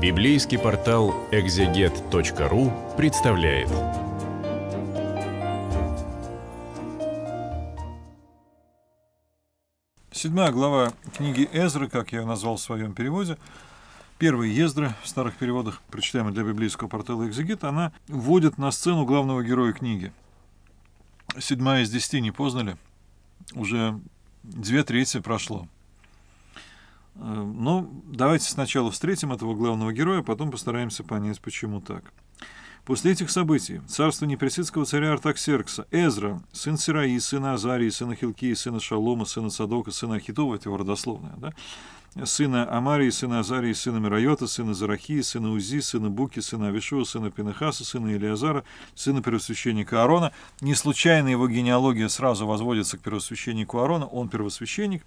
Библейский портал экзегет.ру представляет. Седьмая глава книги Эзры, как я ее назвал в своем переводе, первые Ездры в старых переводах, прочитаемые для библейского портала «Экзегет», она вводит на сцену главного героя книги. Седьмая из десяти не познали, уже две трети прошло – Э, Но ну, давайте сначала встретим этого главного героя, а потом постараемся понять, почему так. После этих событий царство непресидского царя Артаксеркса Эзра, сын Сираи, сына Азарии, сына Хилкии, сына Шалома, сына Садока, сына Ахитова, это его родословная, да, сына Амарии, сына Азарии, сына Мирайота, сына Зарахии, сына Узи, сына Буки, сына Авишуа, сына Пинахаса, сына Илиазара, сына первосвященника Аарона. Не случайно его генеалогия сразу возводится к первосвященнику Аарона, он первосвященник.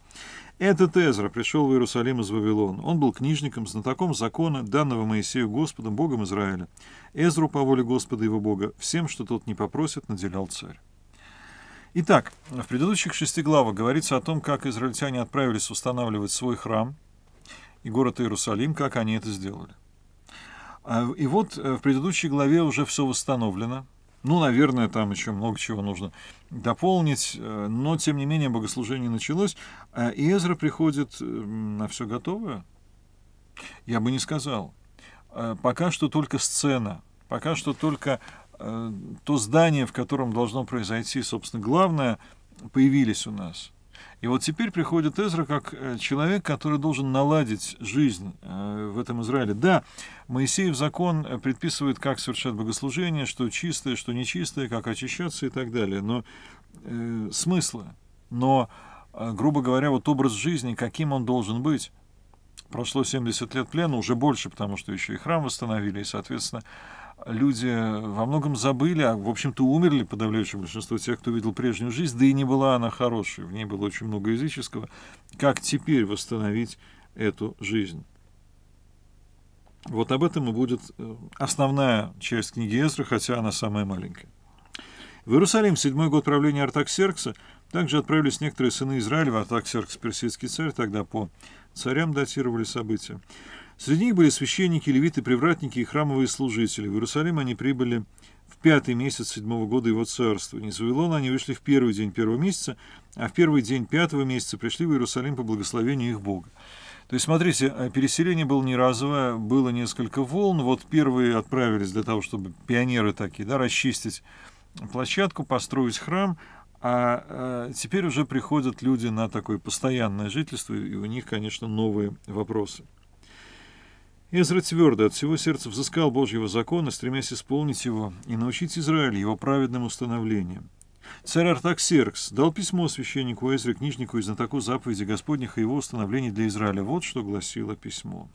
Этот Эзра пришел в Иерусалим из Вавилона. Он был книжником, знатоком закона, данного Моисею Господом, Богом Израиля. Эзру по воле Господа его Бога, всем, что тот не попросит, наделял царь. Итак, в предыдущих шести главах говорится о том, как израильтяне отправились устанавливать свой храм и город Иерусалим, как они это сделали. А, и вот э, в предыдущей главе уже все восстановлено. Ну, наверное, там еще много чего нужно дополнить, э, но, тем не менее, богослужение началось, а, и Эзра приходит э, на все готовое. Я бы не сказал. Пока что только сцена, пока что только Э, то здание, в котором должно произойти, собственно, главное, появились у нас. И вот теперь приходит Эзра как э, человек, который должен наладить жизнь э, в этом Израиле. Да, Моисеев закон предписывает, как совершать богослужение, что чистое, что нечистое, как очищаться и так далее. Но э, смысла, но, грубо говоря, вот образ жизни, каким он должен быть. Прошло 70 лет плена, уже больше, потому что еще и храм восстановили, и, соответственно, люди во многом забыли, а, в общем-то, умерли подавляющее большинство тех, кто видел прежнюю жизнь, да и не была она хорошей, в ней было очень много языческого. Как теперь восстановить эту жизнь? Вот об этом и будет э, основная часть книги Эзра, хотя она самая маленькая. В Иерусалим седьмой год правления Артаксеркса также отправились некоторые сыны Израиля. Артаксеркс, персидский царь, тогда по царям датировали события. Среди них были священники, левиты, привратники и храмовые служители. В Иерусалим они прибыли в пятый месяц седьмого года его царства. Из Вавилона они вышли в первый день первого месяца, а в первый день пятого месяца пришли в Иерусалим по благословению их Бога. То есть, смотрите, э, переселение было не разовое, было несколько волн. Вот первые отправились для того, чтобы пионеры такие, да, расчистить площадку, построить храм, а э, теперь уже приходят люди на такое постоянное жительство, и у них, конечно, новые вопросы. Эзра твердо от всего сердца взыскал Божьего закона, стремясь исполнить его и научить Израиль его праведным установлениям. Царь Артаксеркс дал письмо священнику Эзре, книжнику и знатоку заповеди Господних и его установлений для Израиля. Вот что гласило письмо.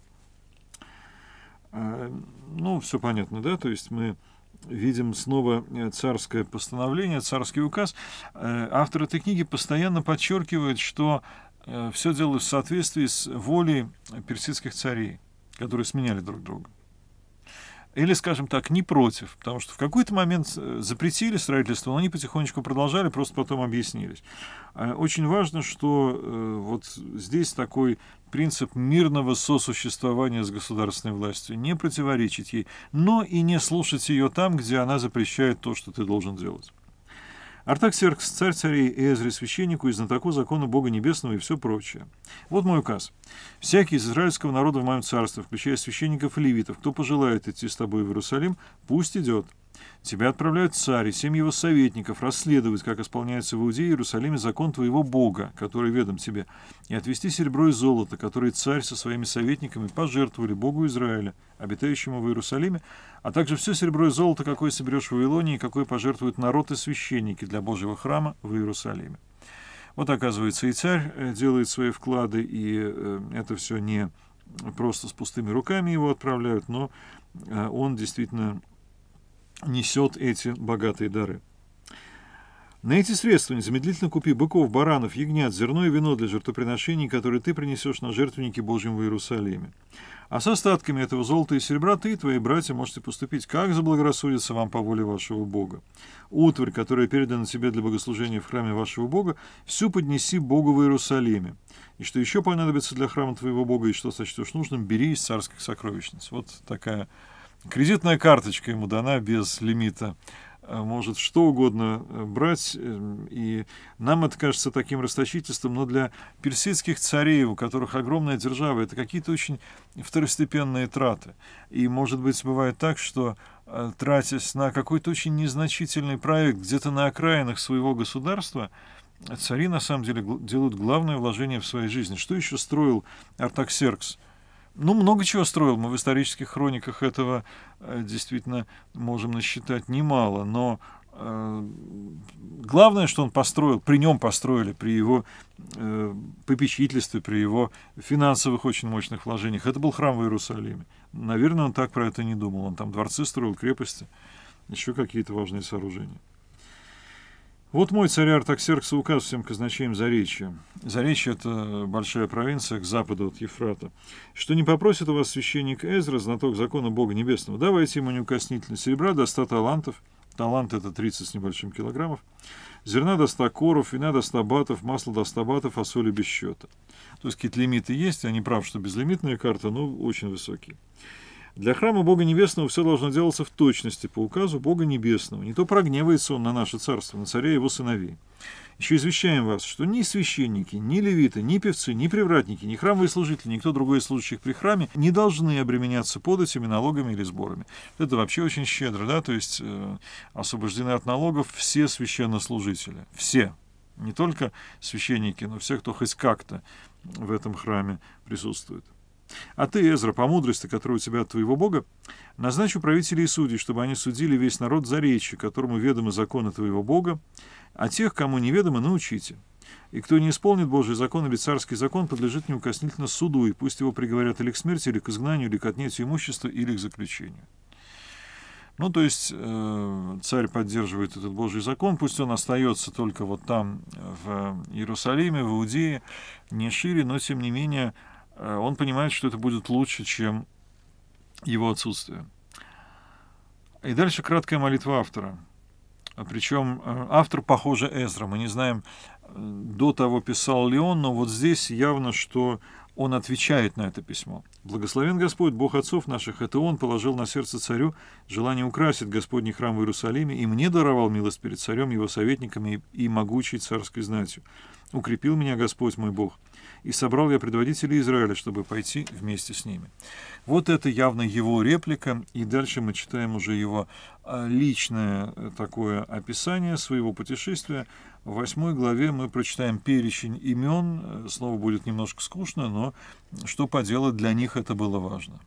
А, ну, все понятно, да? То есть мы видим снова э, царское постановление, царский указ. Э, автор этой книги постоянно подчеркивает, что э, все делалось в соответствии с волей персидских царей которые сменяли друг друга. Или, скажем так, не против, потому что в какой-то момент э, запретили строительство, но они потихонечку продолжали, просто потом объяснились. А, очень важно, что э, вот здесь такой принцип мирного сосуществования с государственной властью, не противоречить ей, но и не слушать ее там, где она запрещает то, что ты должен делать. Артаксеркс, царь царей, Эзри, священнику и знатоку закона Бога Небесного и все прочее. Вот мой указ. Всякий из израильского народа в моем царстве, включая священников и левитов, кто пожелает идти с тобой в Иерусалим, пусть идет. Тебя отправляют царь и семь его советников расследовать, как исполняется в Иудее и Иерусалиме закон твоего Бога, который ведом тебе, и отвести серебро и золото, которые царь со своими советниками пожертвовали Богу Израиля, обитающему в Иерусалиме, а также все серебро и золото, какое соберешь в Вавилонии, и какое пожертвуют народ и священники для Божьего храма в Иерусалиме. Вот, оказывается, и царь э, делает свои вклады, и э, это все не просто с пустыми руками его отправляют, но э, он действительно несет эти богатые дары. На эти средства незамедлительно купи быков, баранов, ягнят, зерно и вино для жертвоприношений, которые ты принесешь на жертвенники Божьим в Иерусалиме. А с остатками этого золота и серебра ты и твои братья можете поступить, как заблагорассудится вам по воле вашего Бога. Утварь, которая передана тебе для богослужения в храме вашего Бога, всю поднеси Богу в Иерусалиме. И что еще понадобится для храма твоего Бога, и что сочтешь нужным, бери из царских сокровищниц. Вот такая Кредитная карточка ему дана без лимита э, может что угодно э, брать, эм, и нам это кажется таким расточительством, но для персидских царей, у которых огромная держава, это какие-то очень второстепенные траты. И, может быть, бывает так, что э, тратясь на какой-то очень незначительный проект где-то на окраинах своего государства, цари на самом деле делают главное вложение в своей жизни. Что еще строил Артаксеркс? Ну, много чего строил. Мы в исторических хрониках этого э, действительно можем насчитать немало. Но э, главное, что он построил, при нем построили, при его э, попечительстве, при его финансовых очень мощных вложениях, это был храм в Иерусалиме. Наверное, он так про это не думал. Он там дворцы строил, крепости, еще какие-то важные сооружения. Вот мой царь Артаксеркс указ всем казначеям Заречья. Заречье – это большая провинция к западу от Ефрата. Что не попросит у вас священник Эзра, знаток закона Бога Небесного, давайте ему неукоснительно серебра до 100 талантов, талант – это 30 с небольшим килограммов, зерна до 100 коров, вина до 100 батов, масло до 100 батов, а соли без счета. То есть какие-то лимиты есть, они прав, что безлимитная карта, но очень высокие. Для храма Бога Небесного все должно делаться в точности, по указу Бога Небесного. Не то прогневается он на наше царство, на царя и его сыновей. Еще извещаем вас, что ни священники, ни левиты, ни певцы, ни привратники, ни храмовые служители, никто другой из служащих при храме не должны обременяться податями, налогами или сборами. Это вообще очень щедро, да, то есть э, освобождены от налогов все священнослужители, все, не только священники, но все, кто хоть как-то в этом храме присутствует. А ты, Эзра, по мудрости, которая у тебя от твоего Бога, назначь управителей и судей, чтобы они судили весь народ за речи, которому ведомы законы твоего Бога, а тех, кому неведомы, научите. И кто не исполнит Божий закон или царский закон, подлежит неукоснительно суду, и пусть его приговорят или к смерти, или к изгнанию, или к отнятию имущества, или к заключению. Ну, то есть э, царь поддерживает этот Божий закон, пусть он остается только вот там, в Иерусалиме, в Иудее, не шире, но тем не менее Э, он понимает, что это будет лучше, чем его отсутствие. И дальше краткая молитва автора. А Причем э, автор, похоже, Эзра. Мы не знаем, э, до того писал ли он, но вот здесь явно, что он отвечает на это письмо. «Благословен Господь, Бог отцов наших, это Он положил на сердце царю желание украсить Господний храм в Иерусалиме, и мне даровал милость перед царем, его советниками и, могучей царской знатью. Укрепил меня Господь мой Бог, и собрал я предводителей Израиля, чтобы пойти вместе с ними». Вот это явно его реплика, и дальше мы читаем уже его Э, личное э, такое описание своего путешествия. В восьмой главе мы прочитаем перечень имен. Э, Снова будет немножко скучно, но что поделать, для них это было важно.